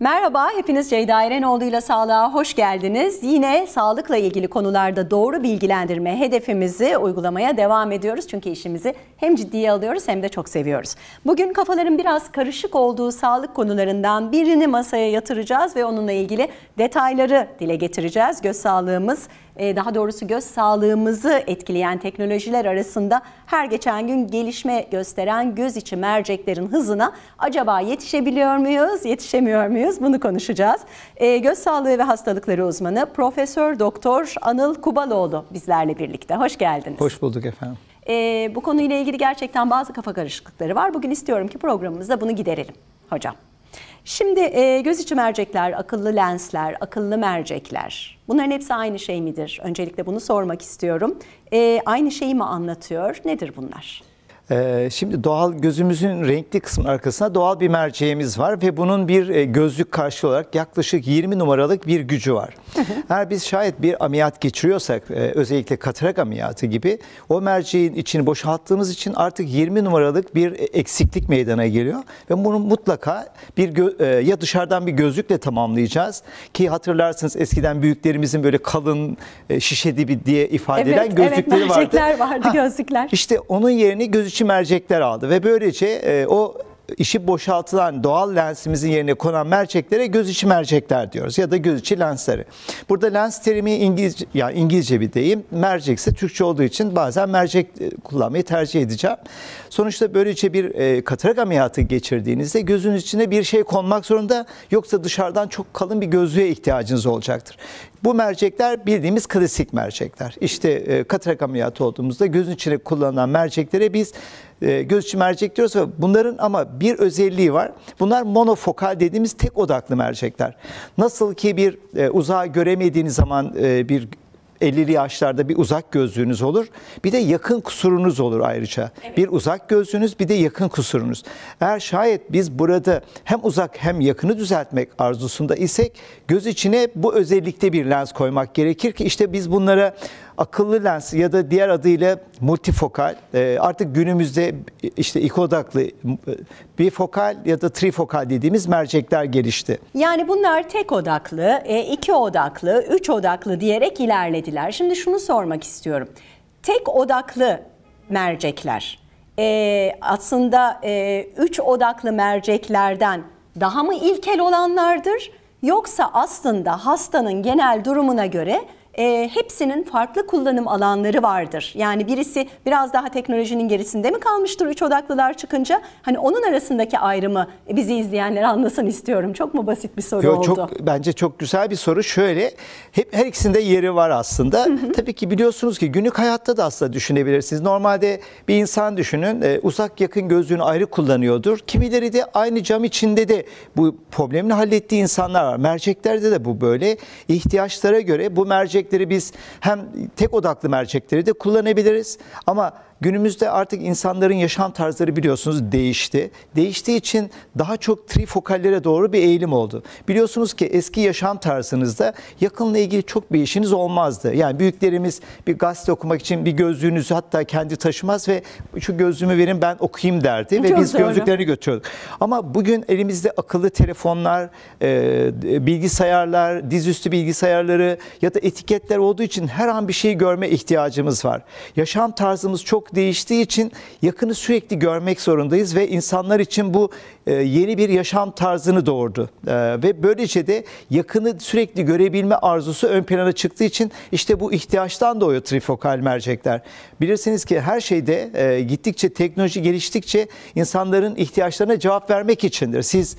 Merhaba, hepiniz Ceyda Erenoğlu ile Sağlığa hoş geldiniz. Yine sağlıkla ilgili konularda doğru bilgilendirme hedefimizi uygulamaya devam ediyoruz. Çünkü işimizi hem ciddiye alıyoruz hem de çok seviyoruz. Bugün kafaların biraz karışık olduğu sağlık konularından birini masaya yatıracağız ve onunla ilgili detayları dile getireceğiz. Göz sağlığımız e, daha doğrusu göz sağlığımızı etkileyen teknolojiler arasında her geçen gün gelişme gösteren göz içi merceklerin hızına acaba yetişebiliyor muyuz, yetişemiyor muyuz bunu konuşacağız. E, göz sağlığı ve hastalıkları uzmanı Profesör Doktor Anıl Kubaloğlu bizlerle birlikte. Hoş geldiniz. Hoş bulduk efendim. Ee, bu konuyla ilgili gerçekten bazı kafa karışıklıkları var. Bugün istiyorum ki programımızda bunu giderelim hocam. Şimdi e, göz içi mercekler, akıllı lensler, akıllı mercekler bunların hepsi aynı şey midir? Öncelikle bunu sormak istiyorum. E, aynı şeyi mi anlatıyor? Nedir bunlar? Ee, şimdi doğal gözümüzün renkli kısmı arkasında doğal bir merceğimiz var ve bunun bir e, gözlük karşılığı olarak yaklaşık 20 numaralık bir gücü var. Eğer biz şayet bir ameliyat geçiriyorsak e, özellikle katarak ameliyatı gibi o merceğin içini boşalttığımız için artık 20 numaralık bir e, eksiklik meydana geliyor ve bunu mutlaka bir ya dışarıdan bir gözlükle tamamlayacağız ki hatırlarsınız eskiden büyüklerimizin böyle kalın şişe dibi diye ifade evet, edilen gözlükleri evet, vardı. Evet, mercekler vardı, ha, gözlükler. İşte onun yerini göz balıkçı mercekler aldı ve böylece e, o işi boşaltılan doğal lensimizin yerine konan merceklere göz içi mercekler diyoruz ya da göz içi lensleri. Burada lens terimi İngilizce, yani İngilizce bir deyim. mercek ise Türkçe olduğu için bazen mercek e, kullanmayı tercih edeceğim. Sonuçta böylece bir e, katarak ameliyatı geçirdiğinizde gözün içine bir şey konmak zorunda yoksa dışarıdan çok kalın bir gözlüğe ihtiyacınız olacaktır. Bu mercekler bildiğimiz klasik mercekler. İşte e, katarak ameliyatı olduğumuzda gözün içine kullanılan merceklere biz e, göz içi mercek diyoruz ve bunların ama bir özelliği var. Bunlar monofokal dediğimiz tek odaklı mercekler. Nasıl ki bir e, uzağa göremediğiniz zaman e, bir 50'li yaşlarda bir uzak gözlüğünüz olur. Bir de yakın kusurunuz olur ayrıca. Evet. Bir uzak gözlüğünüz bir de yakın kusurunuz. Eğer şayet biz burada hem uzak hem yakını düzeltmek arzusunda isek göz içine bu özellikte bir lens koymak gerekir ki işte biz bunlara akıllı lens ya da diğer adıyla multifokal e, artık günümüzde işte iki odaklı e, bifokal ya da trifokal dediğimiz mercekler gelişti. Yani bunlar tek odaklı, e, iki odaklı, üç odaklı diyerek ilerlediler. Şimdi şunu sormak istiyorum. Tek odaklı mercekler e, aslında üç odaklı merceklerden daha mı ilkel olanlardır? Yoksa aslında hastanın genel durumuna göre e, hepsinin farklı kullanım alanları vardır. Yani birisi biraz daha teknolojinin gerisinde mi kalmıştır üç odaklılar çıkınca? Hani onun arasındaki ayrımı bizi izleyenler anlasın istiyorum. Çok mu basit bir soru Yo, oldu? Çok, bence çok güzel bir soru. Şöyle hep her ikisinde yeri var aslında. Tabii ki biliyorsunuz ki günlük hayatta da aslında düşünebilirsiniz. Normalde bir insan düşünün e, uzak yakın gözlüğünü ayrı kullanıyordur. Kimileri de aynı cam içinde de bu problemini hallettiği insanlar var. Merceklerde de bu böyle. İhtiyaçlara göre bu mercek mercekleri biz hem tek odaklı mercekleri de kullanabiliriz ama Günümüzde artık insanların yaşam tarzları biliyorsunuz değişti. Değiştiği için daha çok trifokallere doğru bir eğilim oldu. Biliyorsunuz ki eski yaşam tarzınızda yakınla ilgili çok bir işiniz olmazdı. Yani büyüklerimiz bir gazete okumak için bir gözlüğünüzü hatta kendi taşımaz ve şu gözlüğümü verin ben okuyayım derdi çok ve biz doğru. gözlüklerini götürüyorduk. Ama bugün elimizde akıllı telefonlar, e, bilgisayarlar, dizüstü bilgisayarları ya da etiketler olduğu için her an bir şeyi görme ihtiyacımız var. Yaşam tarzımız çok değiştiği için yakını sürekli görmek zorundayız ve insanlar için bu e, yeni bir yaşam tarzını doğurdu. E, ve böylece de yakını sürekli görebilme arzusu ön plana çıktığı için işte bu ihtiyaçtan doğuyor trifokal mercekler. Bilirsiniz ki her şeyde e, gittikçe teknoloji geliştikçe insanların ihtiyaçlarına cevap vermek içindir. Siz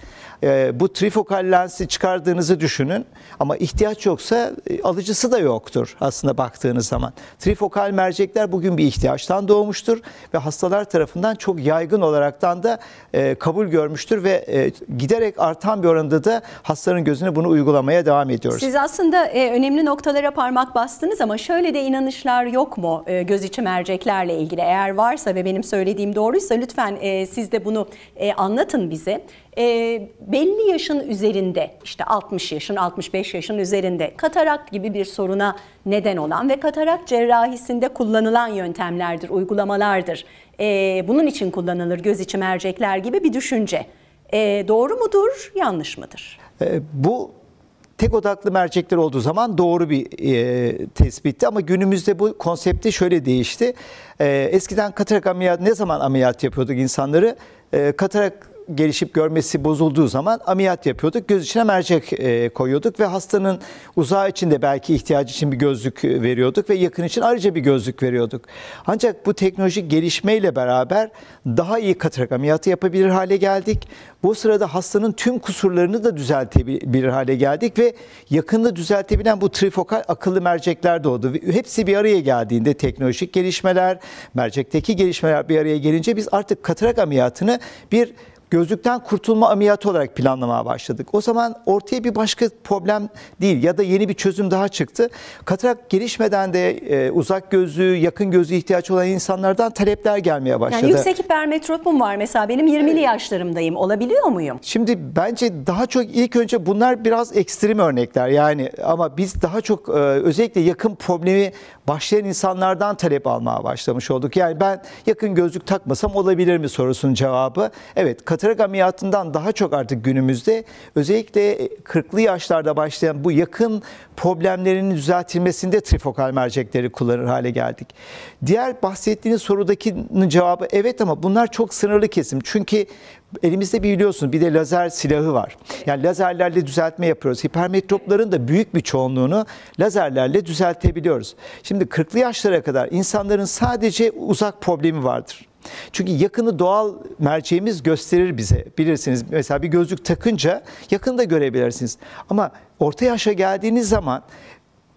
bu trifokal lensi çıkardığınızı düşünün ama ihtiyaç yoksa alıcısı da yoktur aslında baktığınız zaman. Trifokal mercekler bugün bir ihtiyaçtan doğuyor doğmuştur ve hastalar tarafından çok yaygın olaraktan da e, kabul görmüştür ve e, giderek artan bir oranda da hastaların gözüne bunu uygulamaya devam ediyoruz. Siz aslında e, önemli noktalara parmak bastınız ama şöyle de inanışlar yok mu e, göz içi merceklerle ilgili? Eğer varsa ve benim söylediğim doğruysa lütfen e, siz de bunu e, anlatın bize e, belli yaşın üzerinde işte 60 yaşın 65 yaşın üzerinde katarakt gibi bir soruna neden olan ve katarakt cerrahisinde kullanılan yöntemlerdir, uygulamalardır. E, bunun için kullanılır göz içi mercekler gibi bir düşünce. E, doğru mudur, yanlış mıdır? E, bu tek odaklı mercekler olduğu zaman doğru bir e, tespitti ama günümüzde bu konsepti şöyle değişti. E, eskiden katarak ameliyat ne zaman ameliyat yapıyorduk insanları? E, katarak gelişip görmesi bozulduğu zaman ameliyat yapıyorduk. Göz içine mercek e, koyuyorduk ve hastanın uzağı için de belki ihtiyacı için bir gözlük e, veriyorduk ve yakın için ayrıca bir gözlük veriyorduk. Ancak bu teknolojik gelişmeyle beraber daha iyi katarak ameliyatı yapabilir hale geldik. Bu sırada hastanın tüm kusurlarını da düzeltebilir hale geldik ve yakında düzeltebilen bu trifokal akıllı mercekler doğdu. Hepsi bir araya geldiğinde teknolojik gelişmeler, mercekteki gelişmeler bir araya gelince biz artık katarak ameliyatını bir gözlükten kurtulma ameliyatı olarak planlamaya başladık. O zaman ortaya bir başka problem değil ya da yeni bir çözüm daha çıktı. Katarak gelişmeden de e, uzak gözlüğü, yakın gözlüğü ihtiyaç olan insanlardan talepler gelmeye başladı. Yani yüksek hipermetropum var mesela benim 20'li yaşlarımdayım. Olabiliyor muyum? Şimdi bence daha çok ilk önce bunlar biraz ekstrem örnekler. Yani ama biz daha çok e, özellikle yakın problemi başlayan insanlardan talep almaya başlamış olduk. Yani ben yakın gözlük takmasam olabilir mi sorusunun cevabı. Evet katarak ameliyatından daha çok artık günümüzde özellikle 40'lı yaşlarda başlayan bu yakın problemlerinin düzeltilmesinde trifokal mercekleri kullanır hale geldik. Diğer bahsettiğiniz sorudakinin cevabı evet ama bunlar çok sınırlı kesim. Çünkü Elimizde bir biliyorsunuz bir de lazer silahı var. Yani lazerlerle düzeltme yapıyoruz. Hipermetropların da büyük bir çoğunluğunu lazerlerle düzeltebiliyoruz. Şimdi 40'lı yaşlara kadar insanların sadece uzak problemi vardır. Çünkü yakını doğal merceğimiz gösterir bize. Bilirsiniz mesela bir gözlük takınca yakında görebilirsiniz. Ama orta yaşa geldiğiniz zaman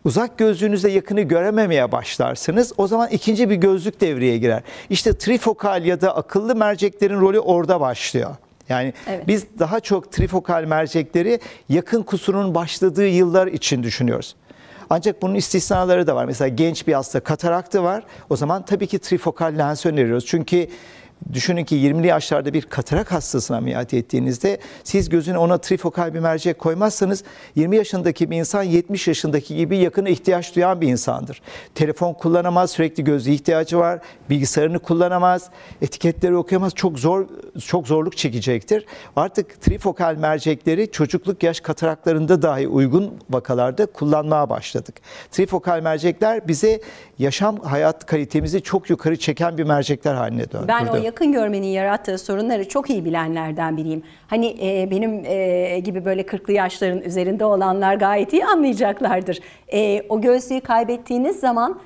Uzak gözlüğünüzle yakını görememeye başlarsınız. O zaman ikinci bir gözlük devreye girer. İşte trifokal ya da akıllı merceklerin rolü orada başlıyor. Yani evet. biz daha çok trifokal mercekleri yakın kusurun başladığı yıllar için düşünüyoruz. Ancak bunun istisnaları da var. Mesela genç bir hasta kataraktı var. O zaman tabii ki trifokal lens öneriyoruz. Çünkü düşünün ki 20'li yaşlarda bir katarak hastasına ameliyat ettiğinizde siz gözüne ona trifokal bir mercek koymazsanız 20 yaşındaki bir insan 70 yaşındaki gibi yakına ihtiyaç duyan bir insandır. Telefon kullanamaz, sürekli gözlü ihtiyacı var, bilgisayarını kullanamaz, etiketleri okuyamaz, çok zor çok zorluk çekecektir. Artık trifokal mercekleri çocukluk yaş kataraklarında dahi uygun vakalarda kullanmaya başladık. Trifokal mercekler bize yaşam hayat kalitemizi çok yukarı çeken bir mercekler haline döndü. Ben o yakın görmenin yarattığı sorunları çok iyi bilenlerden biriyim. Hani e, benim e, gibi böyle 40'lı yaşların üzerinde olanlar gayet iyi anlayacaklardır. E, o gözlüğü kaybettiğiniz zaman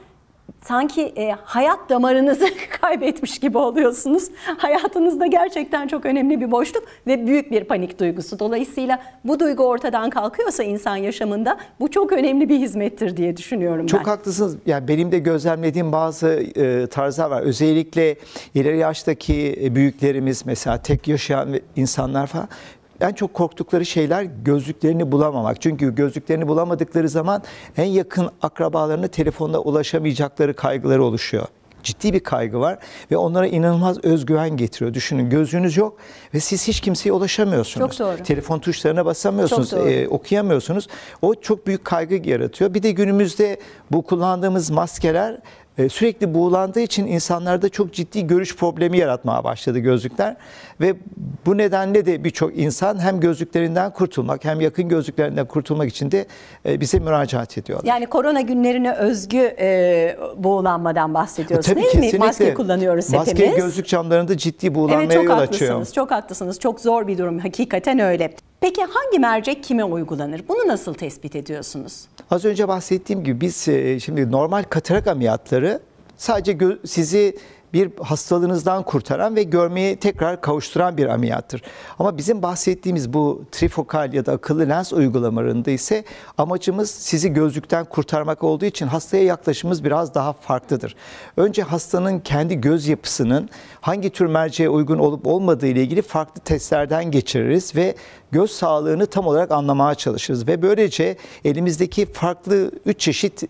sanki e, hayat damarınızı kaybetmiş gibi oluyorsunuz. Hayatınızda gerçekten çok önemli bir boşluk ve büyük bir panik duygusu. Dolayısıyla bu duygu ortadan kalkıyorsa insan yaşamında bu çok önemli bir hizmettir diye düşünüyorum çok ben. Çok haklısınız. Yani benim de gözlemlediğim bazı e, tarzlar var. Özellikle ileri yaştaki e, büyüklerimiz mesela tek yaşayan insanlar falan en çok korktukları şeyler gözlüklerini bulamamak. Çünkü gözlüklerini bulamadıkları zaman en yakın akrabalarına telefonda ulaşamayacakları kaygıları oluşuyor. Ciddi bir kaygı var ve onlara inanılmaz özgüven getiriyor. Düşünün gözlüğünüz yok ve siz hiç kimseye ulaşamıyorsunuz. Çok doğru. Telefon tuşlarına basamıyorsunuz, e, okuyamıyorsunuz. O çok büyük kaygı yaratıyor. Bir de günümüzde bu kullandığımız maskeler e, sürekli buğulandığı için insanlarda çok ciddi görüş problemi yaratmaya başladı gözlükler. Ve bu nedenle de birçok insan hem gözlüklerinden kurtulmak hem yakın gözlüklerinden kurtulmak için de e, bize müracaat ediyorlar. Yani korona günlerine özgü e, buğulanmadan bahsediyoruz e, Tabii değil kesinlikle. mi? Maske kullanıyoruz hepimiz. Maske gözlük camlarında ciddi buğulanmaya evet, yol açıyor. Çok haklısınız, çok haklısınız. Çok zor bir durum hakikaten öyle. Peki hangi mercek kime uygulanır? Bunu nasıl tespit ediyorsunuz? Az önce bahsettiğim gibi biz e, şimdi normal katarak ameliyatları sadece sizi bir hastalığınızdan kurtaran ve görmeyi tekrar kavuşturan bir ameliyattır. Ama bizim bahsettiğimiz bu trifokal ya da akıllı lens uygulamalarında ise amacımız sizi gözlükten kurtarmak olduğu için hastaya yaklaşımımız biraz daha farklıdır. Önce hastanın kendi göz yapısının hangi tür merceğe uygun olup olmadığı ile ilgili farklı testlerden geçiririz ve göz sağlığını tam olarak anlamaya çalışırız. Ve böylece elimizdeki farklı üç çeşit e,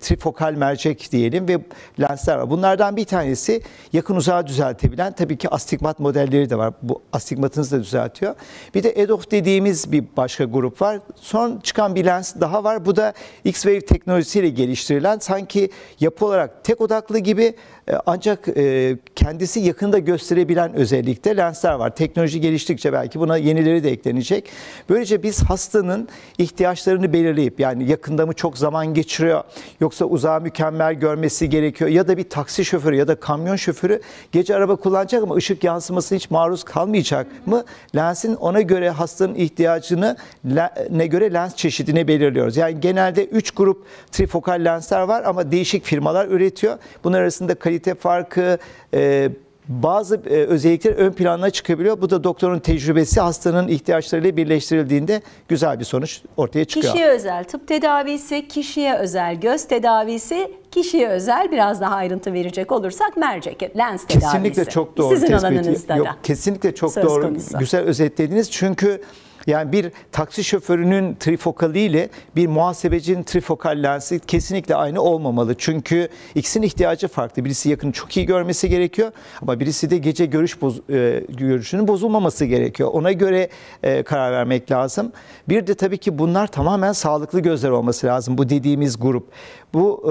trifokal mercek diyelim ve lensler var. Bunlardan bir tanesi yakın uzağa düzeltebilen tabii ki astigmat modelleri de var. Bu astigmatınızı da düzeltiyor. Bir de EDOF dediğimiz bir başka grup var. Son çıkan bir lens daha var. Bu da X-Wave teknolojisiyle geliştirilen sanki yapı olarak tek odaklı gibi e, ancak e, kendisi yakında gösterebilen özellikte lensler var. Teknoloji geliştikçe belki buna yenileri de eklenecek. Böylece biz hastanın ihtiyaçlarını belirleyip yani yakında mı çok zaman geçiriyor yoksa uzağa mükemmel görmesi gerekiyor ya da bir taksi şoförü ya da kamyon şoförü gece araba kullanacak ama ışık yansıması hiç maruz kalmayacak mı? Lensin ona göre hastanın ihtiyacını ne göre lens çeşidini belirliyoruz. Yani genelde 3 grup trifokal lensler var ama değişik firmalar üretiyor. Bunlar arasında kaliteli kalite farkı, e, bazı e, özellikler ön plana çıkabiliyor. Bu da doktorun tecrübesi hastanın ihtiyaçlarıyla birleştirildiğinde güzel bir sonuç ortaya çıkıyor. Kişiye özel tıp tedavisi, kişiye özel göz tedavisi, kişiye özel biraz daha ayrıntı verecek olursak mercek, lens tedavisi. Kesinlikle çok doğru Sizin alanınızda da. Kesinlikle çok Söz doğru. Konusu. Güzel özetlediniz. Çünkü yani bir taksi şoförünün trifokali ile bir muhasebecinin trifokal lensi kesinlikle aynı olmamalı. Çünkü ikisinin ihtiyacı farklı. Birisi yakını çok iyi görmesi gerekiyor ama birisi de gece görüş boz, e, görüşünün bozulmaması gerekiyor. Ona göre e, karar vermek lazım. Bir de tabii ki bunlar tamamen sağlıklı gözler olması lazım. Bu dediğimiz grup. Bu e,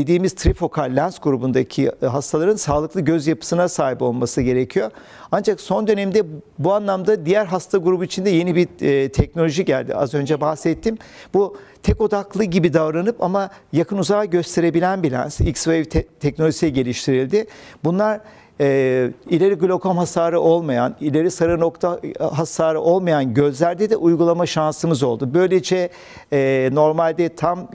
dediğimiz trifokal lens grubundaki hastaların sağlıklı göz yapısına sahip olması gerekiyor. Ancak son dönemde bu anlamda diğer hasta grubu içinde yeni bir e, teknoloji geldi. Az önce bahsettim. Bu tek odaklı gibi davranıp ama yakın uzağa gösterebilen bir lens. X-Wave te teknolojisi geliştirildi. Bunlar e, ileri glokom hasarı olmayan, ileri sarı nokta e, hasarı olmayan gözlerde de uygulama şansımız oldu. Böylece e, normalde tam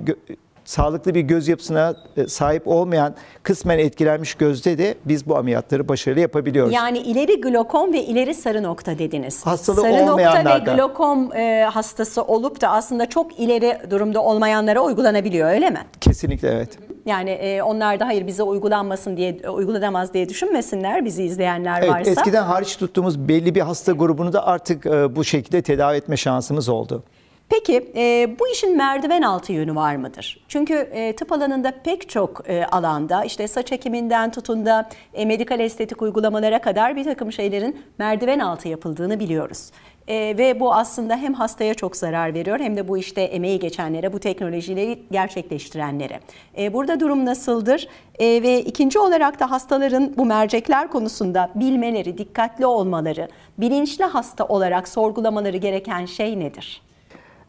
sağlıklı bir göz yapısına e, sahip olmayan kısmen etkilenmiş gözde de biz bu ameliyatları başarılı yapabiliyoruz. Yani ileri glokom ve ileri sarı nokta dediniz. Hastalığı sarı olmayanlardan. nokta ve glokom e, hastası olup da aslında çok ileri durumda olmayanlara uygulanabiliyor öyle mi? Kesinlikle evet. Yani e, onlar da hayır bize uygulanmasın diye e, uygulanamaz diye düşünmesinler bizi izleyenler evet, varsa. Eskiden hariç tuttuğumuz belli bir hasta grubunu da artık e, bu şekilde tedavi etme şansımız oldu. Peki e, bu işin merdiven altı yönü var mıdır? Çünkü e, tıp alanında pek çok e, alanda işte saç ekiminden tutun da e, medikal estetik uygulamalara kadar bir takım şeylerin merdiven altı yapıldığını biliyoruz. E, ve bu aslında hem hastaya çok zarar veriyor hem de bu işte emeği geçenlere, bu teknolojileri gerçekleştirenlere. E, burada durum nasıldır? E, ve ikinci olarak da hastaların bu mercekler konusunda bilmeleri, dikkatli olmaları, bilinçli hasta olarak sorgulamaları gereken şey nedir?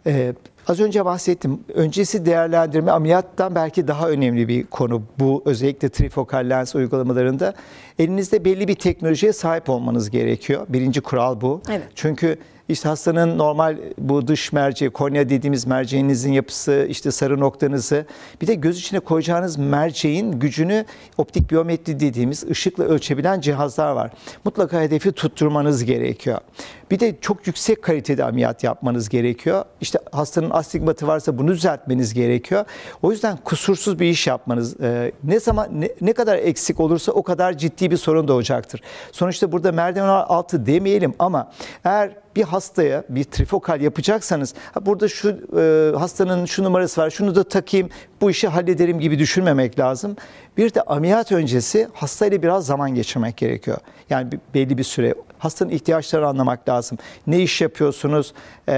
Ee, az önce bahsettim. Öncesi değerlendirme ameliyattan belki daha önemli bir konu. Bu özellikle trifokal lens uygulamalarında elinizde belli bir teknolojiye sahip olmanız gerekiyor. Birinci kural bu. Evet. Çünkü işte hastanın normal bu dış merceği, kornea dediğimiz merceğinizin yapısı, işte sarı noktanızı, bir de göz içine koyacağınız merceğin gücünü optik biyometri dediğimiz ışıkla ölçebilen cihazlar var. Mutlaka hedefi tutturmanız gerekiyor. Bir de çok yüksek kalitede ameliyat yapmanız gerekiyor. İşte hastanın astigmatı varsa bunu düzeltmeniz gerekiyor. O yüzden kusursuz bir iş yapmanız e, ne zaman ne, ne kadar eksik olursa o kadar ciddi bir sorun da olacaktır. Sonuçta burada merdiven altı demeyelim ama eğer bir hastaya bir trifokal yapacaksanız burada şu e, hastanın şu numarası var şunu da takayım bu işi hallederim gibi düşünmemek lazım. Bir de ameliyat öncesi hastayla biraz zaman geçirmek gerekiyor. Yani belli bir süre hastanın ihtiyaçlarını anlamak lazım. Ne iş yapıyorsunuz, e,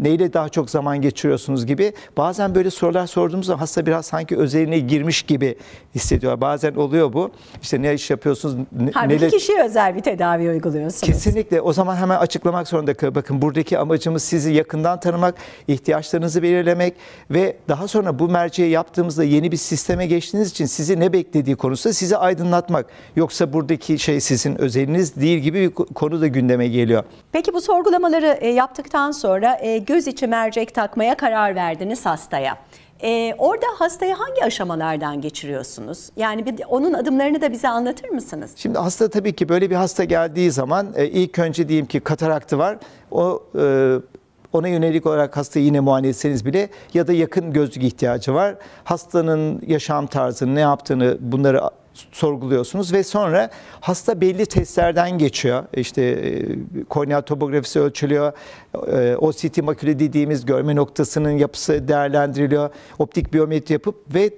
neyle daha çok zaman geçiriyorsunuz gibi. Bazen böyle sorular sorduğumuzda hasta biraz sanki özeline girmiş gibi hissediyor. Bazen oluyor bu. İşte ne iş yapıyorsunuz? Ne, Halbuki kişiye özel bir tedavi uyguluyorsunuz. Kesinlikle. O zaman hemen açıklamak zorunda kalıyor. Bakın buradaki amacımız sizi yakından tanımak, ihtiyaçlarınızı belirlemek ve daha sonra bu bu merceği yaptığımızda yeni bir sisteme geçtiğiniz için sizi ne beklediği konusunda sizi aydınlatmak. Yoksa buradaki şey sizin özeliniz değil gibi bir konu da gündeme geliyor. Peki bu sorgulamaları e, yaptıktan sonra e, göz içi mercek takmaya karar verdiniz hastaya. Ee, orada hastayı hangi aşamalardan geçiriyorsunuz? Yani bir, onun adımlarını da bize anlatır mısınız? Şimdi hasta tabii ki böyle bir hasta geldiği zaman e, ilk önce diyeyim ki kataraktı var. O e, ona yönelik olarak hastayı yine muayene etseniz bile ya da yakın gözlük ihtiyacı var. Hastanın yaşam tarzını, ne yaptığını bunları sorguluyorsunuz ve sonra hasta belli testlerden geçiyor. İşte e, korneal topografisi ölçülüyor, e, OCT makule dediğimiz görme noktasının yapısı değerlendiriliyor, optik biyometri yapıp ve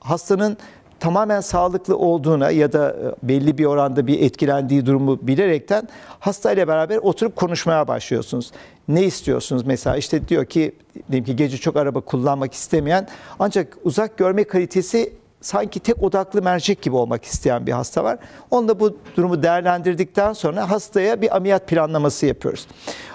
hastanın tamamen sağlıklı olduğuna ya da e, belli bir oranda bir etkilendiği durumu bilerekten hastayla beraber oturup konuşmaya başlıyorsunuz ne istiyorsunuz mesela? işte diyor ki diyelim ki gece çok araba kullanmak istemeyen ancak uzak görme kalitesi sanki tek odaklı mercek gibi olmak isteyen bir hasta var. Onunla bu durumu değerlendirdikten sonra hastaya bir ameliyat planlaması yapıyoruz.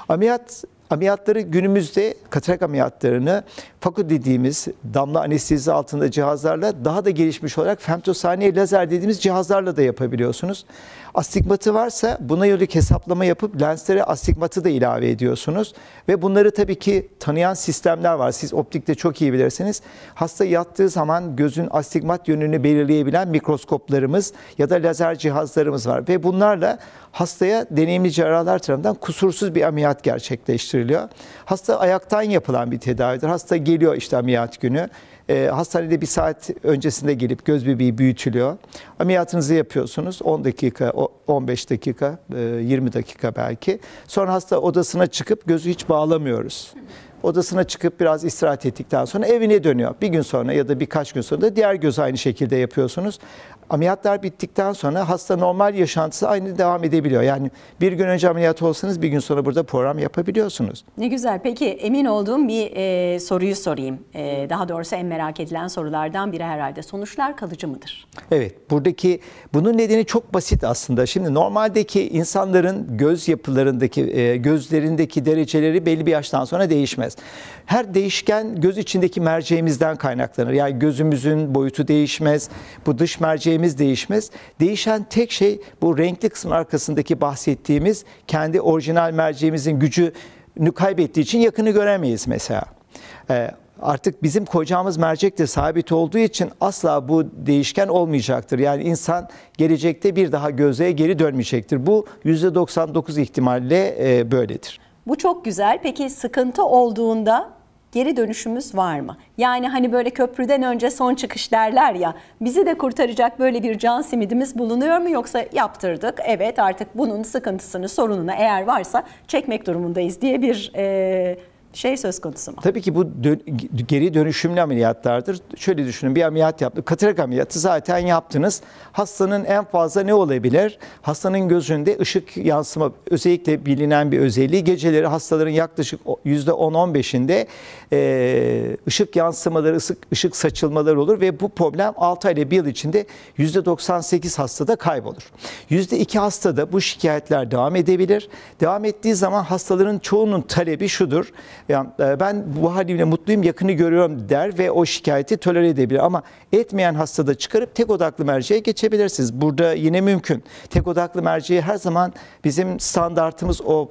Ameliyat ameliyatları günümüzde katarak ameliyatlarını FAKU dediğimiz damla anestezi altında cihazlarla daha da gelişmiş olarak femtosaniye lazer dediğimiz cihazlarla da yapabiliyorsunuz. Astigmatı varsa buna yönelik hesaplama yapıp lenslere astigmatı da ilave ediyorsunuz. Ve bunları tabii ki tanıyan sistemler var. Siz optikte çok iyi bilirsiniz. Hasta yattığı zaman gözün astigmat yönünü belirleyebilen mikroskoplarımız ya da lazer cihazlarımız var. Ve bunlarla hastaya deneyimli cerrahlar tarafından kusursuz bir ameliyat gerçekleştiriliyor. Hasta ayaktan yapılan bir tedavidir. Hasta geliyor işte ameliyat günü. Ee, hastanede bir saat öncesinde gelip göz bebeği büyütülüyor. Ameliyatınızı yapıyorsunuz. 10 dakika, 15 dakika, 20 e, dakika belki. Sonra hasta odasına çıkıp gözü hiç bağlamıyoruz. Odasına çıkıp biraz istirahat ettikten sonra evine dönüyor. Bir gün sonra ya da birkaç gün sonra da diğer göz aynı şekilde yapıyorsunuz ameliyatlar bittikten sonra hasta normal yaşantısı aynı devam edebiliyor. Yani bir gün önce ameliyat olsanız bir gün sonra burada program yapabiliyorsunuz. Ne güzel. Peki emin olduğum bir e, soruyu sorayım. E, daha doğrusu en merak edilen sorulardan biri herhalde. Sonuçlar kalıcı mıdır? Evet. Buradaki bunun nedeni çok basit aslında. Şimdi normaldeki insanların göz yapılarındaki, e, gözlerindeki dereceleri belli bir yaştan sonra değişmez. Her değişken göz içindeki merceğimizden kaynaklanır. Yani gözümüzün boyutu değişmez. Bu dış merceğimiz rengimiz değişmez. Değişen tek şey bu renkli kısmın arkasındaki bahsettiğimiz kendi orijinal merceğimizin gücünü kaybettiği için yakını göremeyiz mesela. Ee, artık bizim koyacağımız mercek de sabit olduğu için asla bu değişken olmayacaktır. Yani insan gelecekte bir daha gözeye geri dönmeyecektir. Bu %99 ihtimalle e, böyledir. Bu çok güzel. Peki sıkıntı olduğunda geri dönüşümüz var mı? Yani hani böyle köprüden önce son çıkış derler ya bizi de kurtaracak böyle bir can simidimiz bulunuyor mu yoksa yaptırdık evet artık bunun sıkıntısını sorununu eğer varsa çekmek durumundayız diye bir e, şey söz konusu mu? Tabii ki bu dö- geri dönüşümlü ameliyatlardır. Şöyle düşünün bir ameliyat yaptık. Katarak ameliyatı zaten yaptınız. Hastanın en fazla ne olabilir? Hastanın gözünde ışık yansıma özellikle bilinen bir özelliği. Geceleri hastaların yaklaşık %10-15'inde e, ışık yansımaları, ışık, ışık saçılmaları olur ve bu problem 6 ay ile 1 yıl içinde %98 hastada kaybolur. %2 hastada bu şikayetler devam edebilir. Devam ettiği zaman hastaların çoğunun talebi şudur yani e, ben bu halimle mutluyum, yakını görüyorum der ve o şikayeti tolere edebilir. Ama etmeyen hastada çıkarıp tek odaklı merceğe geçebilirsiniz. Burada yine mümkün. Tek odaklı merceği her zaman bizim standartımız o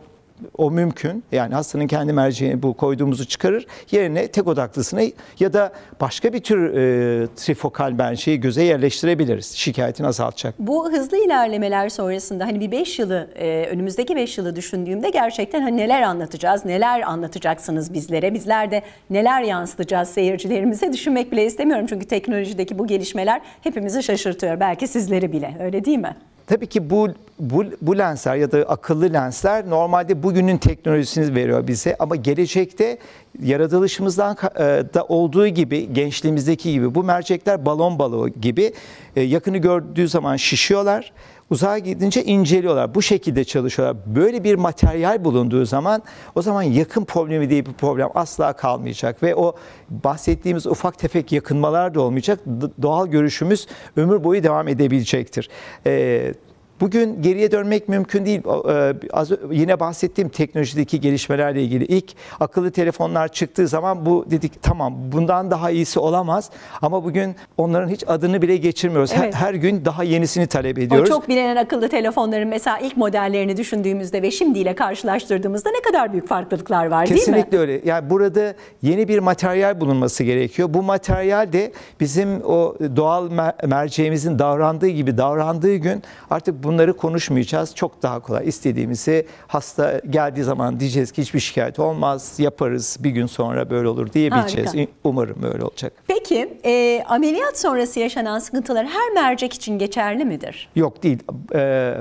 o mümkün. Yani hastanın kendi merceğini bu koyduğumuzu çıkarır. Yerine tek odaklısına ya da başka bir tür e, trifokal merceği göze yerleştirebiliriz. Şikayetini azaltacak. Bu hızlı ilerlemeler sonrasında hani bir 5 yılı e, önümüzdeki 5 yılı düşündüğümde gerçekten hani neler anlatacağız, neler anlatacaksınız bizlere. Bizler de neler yansıtacağız seyircilerimize düşünmek bile istemiyorum. Çünkü teknolojideki bu gelişmeler hepimizi şaşırtıyor. Belki sizleri bile öyle değil mi? Tabii ki bu, bu, bu lensler ya da akıllı lensler normalde bugünün teknolojisini veriyor bize ama gelecekte yaratılışımızdan e, da olduğu gibi gençliğimizdeki gibi bu mercekler balon balığı gibi e, yakını gördüğü zaman şişiyorlar uzağa gidince inceliyorlar. Bu şekilde çalışıyorlar. Böyle bir materyal bulunduğu zaman o zaman yakın problemi diye bir problem asla kalmayacak ve o bahsettiğimiz ufak tefek yakınmalar da olmayacak. Doğal görüşümüz ömür boyu devam edebilecektir. Ee, Bugün geriye dönmek mümkün değil. E, az, yine bahsettiğim teknolojideki gelişmelerle ilgili ilk akıllı telefonlar çıktığı zaman bu dedik tamam bundan daha iyisi olamaz ama bugün onların hiç adını bile geçirmiyoruz. Evet. Her, her gün daha yenisini talep ediyoruz. O çok bilinen akıllı telefonların mesela ilk modellerini düşündüğümüzde ve şimdiyle karşılaştırdığımızda ne kadar büyük farklılıklar var Kesinlikle değil mi? Kesinlikle öyle. Yani burada yeni bir materyal bulunması gerekiyor. Bu materyal de bizim o doğal merceğimizin davrandığı gibi davrandığı gün artık bu bunları konuşmayacağız. Çok daha kolay. İstediğimizi hasta geldiği zaman diyeceğiz ki hiçbir şikayet olmaz. Yaparız bir gün sonra böyle olur diyebileceğiz. Harika. Umarım öyle olacak. Peki e, ameliyat sonrası yaşanan sıkıntılar her mercek için geçerli midir? Yok değil. E,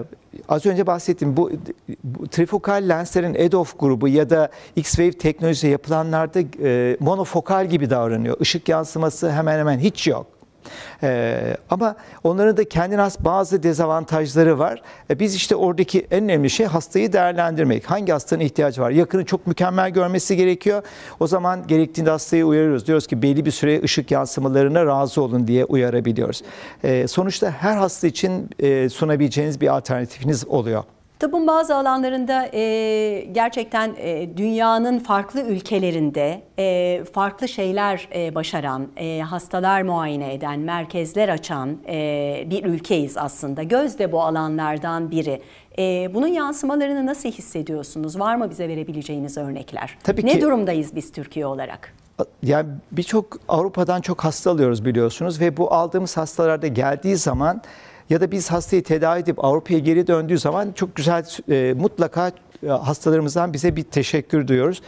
az önce bahsettim bu, bu trifokal lenslerin EDOF grubu ya da X-Wave teknolojisi yapılanlarda e, monofokal gibi davranıyor. Işık yansıması hemen hemen hiç yok. Ee, ama onların da kendine has bazı dezavantajları var. Ee, biz işte oradaki en önemli şey hastayı değerlendirmek. Hangi hastanın ihtiyacı var? Yakını çok mükemmel görmesi gerekiyor. O zaman gerektiğinde hastayı uyarıyoruz. Diyoruz ki belli bir süre ışık yansımalarına razı olun diye uyarabiliyoruz. Ee, sonuçta her hasta için e, sunabileceğiniz bir alternatifiniz oluyor. Tıbbın bazı alanlarında e, gerçekten e, dünyanın farklı ülkelerinde e, farklı şeyler e, başaran, e, hastalar muayene eden, merkezler açan e, bir ülkeyiz aslında. Göz de bu alanlardan biri. E, bunun yansımalarını nasıl hissediyorsunuz? Var mı bize verebileceğiniz örnekler? Tabii ne durumdayız biz Türkiye olarak? yani birçok Avrupa'dan çok hasta alıyoruz biliyorsunuz ve bu aldığımız hastalarda geldiği zaman ya da biz hastayı tedavi edip Avrupa'ya geri döndüğü zaman çok güzel e, mutlaka e, hastalarımızdan bize bir teşekkür duyuyoruz.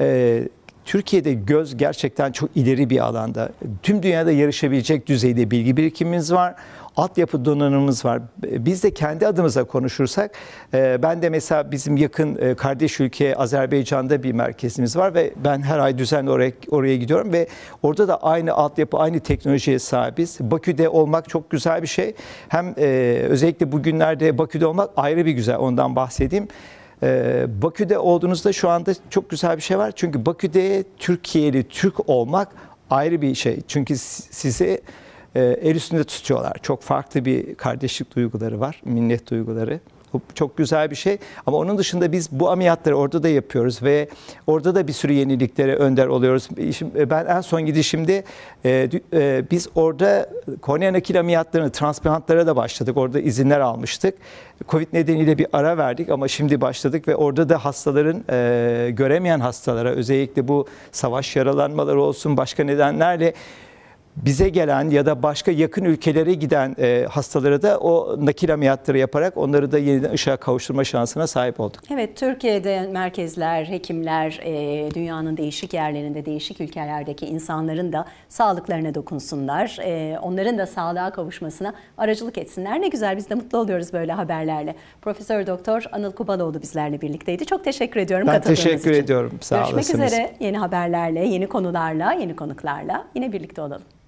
E, Türkiye'de göz gerçekten çok ileri bir alanda. Tüm dünyada yarışabilecek düzeyde bilgi birikimimiz var altyapı donanımımız var. Biz de kendi adımıza konuşursak e, ben de mesela bizim yakın e, kardeş ülke Azerbaycan'da bir merkezimiz var ve ben her ay düzenli oraya, oraya gidiyorum ve orada da aynı altyapı, aynı teknolojiye sahibiz. Bakü'de olmak çok güzel bir şey. Hem e, özellikle bugünlerde Bakü'de olmak ayrı bir güzel ondan bahsedeyim. Bakü'de olduğunuzda şu anda çok güzel bir şey var. Çünkü Bakü'de Türkiye'li Türk olmak ayrı bir şey. Çünkü sizi e, el üstünde tutuyorlar. Çok farklı bir kardeşlik duyguları var, minnet duyguları. Bu çok güzel bir şey. Ama onun dışında biz bu ameliyatları orada da yapıyoruz ve orada da bir sürü yeniliklere önder oluyoruz. E, ben en son gidişimde e, biz orada kornea nakil ameliyatlarını, transplantlara da başladık. Orada izinler almıştık. Covid nedeniyle bir ara verdik ama şimdi başladık ve orada da hastaların e, göremeyen hastalara özellikle bu savaş yaralanmaları olsun başka nedenlerle bize gelen ya da başka yakın ülkelere giden e, hastalara da o nakil ameliyatları yaparak onları da yeniden ışığa kavuşturma şansına sahip olduk. Evet, Türkiye'de merkezler, hekimler e, dünyanın değişik yerlerinde, değişik ülkelerdeki insanların da sağlıklarına dokunsunlar. E, onların da sağlığa kavuşmasına aracılık etsinler. Ne güzel biz de mutlu oluyoruz böyle haberlerle. Profesör Doktor Anıl Kubaloğlu bizlerle birlikteydi. Çok teşekkür ediyorum ben katıldığınız teşekkür için. ediyorum. Sağ Görüşmek olasınız. üzere yeni haberlerle, yeni konularla, yeni konuklarla yine birlikte olalım.